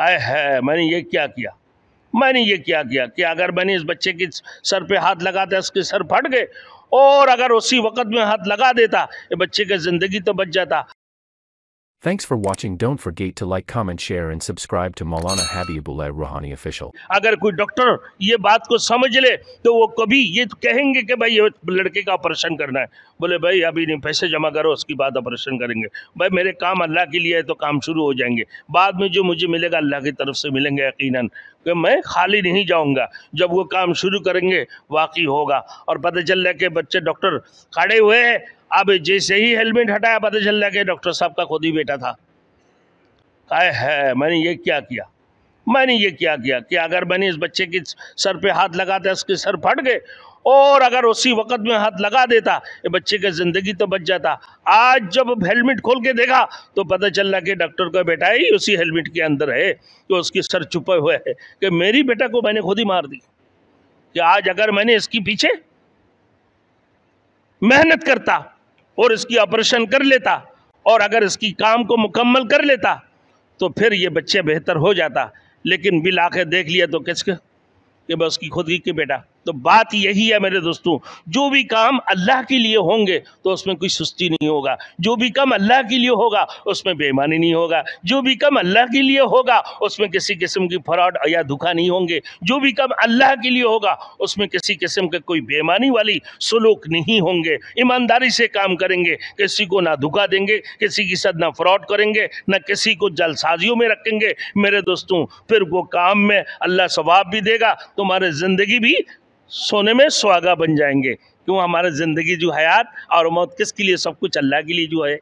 आए है मैंने ये क्या किया मैंने ये क्या किया कि अगर मैंने इस बच्चे के सर पे हाथ लगा था उसके सर फट गए और अगर उसी वक्त में हाथ लगा देता ये बच्चे की ज़िंदगी तो बच जाता Thanks for watching. Don't forget to like, comment, share and subscribe to Maulana Habibullahi Rouhani Official. अगर कोई डॉक्टर ये बात को समझ ले तो वो कभी ये कहेंगे कि भाई ये लड़के का ऑपरेशन करना है बोले भाई अभी नहीं पैसे जमा करो उसकी बात ऑपरेशन करेंगे भाई मेरे काम अल्लाह के लिए है तो काम शुरू हो जाएंगे बाद में जो मुझे मिलेगा अल्लाह की तरफ से मिलेंगे यकीनन कि मैं खाली नहीं जाऊंगा जब वो काम शुरू करेंगे वाकई होगा और पता चल रहा है कि बच्चे डॉक्टर खड़े हुए हैं अब जैसे ही हेलमेट हटाया पता चल रहा कि डॉक्टर साहब का खुद ही बेटा था काय है मैंने ये क्या किया मैंने ये क्या किया कि अगर मैंने इस बच्चे के सर पे हाथ दिया उसके सर फट गए और अगर उसी वक़्त में हाथ लगा देता ये बच्चे की ज़िंदगी तो बच जाता आज जब हेलमेट खोल के देखा तो पता चल रहा कि डॉक्टर का बेटा ही उसी हेलमेट के अंदर है तो उसके सर छुपे हुए है कि मेरी बेटा को मैंने खुद ही मार दी कि आज अगर मैंने इसके पीछे मेहनत करता और इसकी ऑपरेशन कर लेता और अगर इसकी काम को मुकम्मल कर लेता तो फिर ये बच्चे बेहतर हो जाता लेकिन बिल आके देख लिया तो किसके कि बस की खुद ही के बेटा तो बात यही है मेरे दोस्तों जो भी काम अल्लाह के लिए होंगे तो उसमें कोई सुस्ती नहीं होगा जो भी काम अल्लाह के लिए होगा उसमें बेईमानी नहीं होगा जो भी काम अल्लाह के लिए होगा उसमें किसी किस्म की फ्रॉड या धोखा नहीं होंगे जो भी काम अल्लाह के लिए होगा उसमें किसी किस्म के कोई बेईमानी वाली सलूक नहीं होंगे ईमानदारी से काम करेंगे किसी को ना धोखा देंगे किसी के साथ ना फ्रॉड करेंगे ना किसी को जलसाजियों में रखेंगे मेरे दोस्तों फिर वो काम में अल्लाह स्वाब भी देगा तुम्हारे ज़िंदगी भी सोने में सुहागा बन जाएंगे क्यों हमारा ज़िंदगी जो हयात और मौत किसके लिए सब कुछ अल्लाह के लिए जो है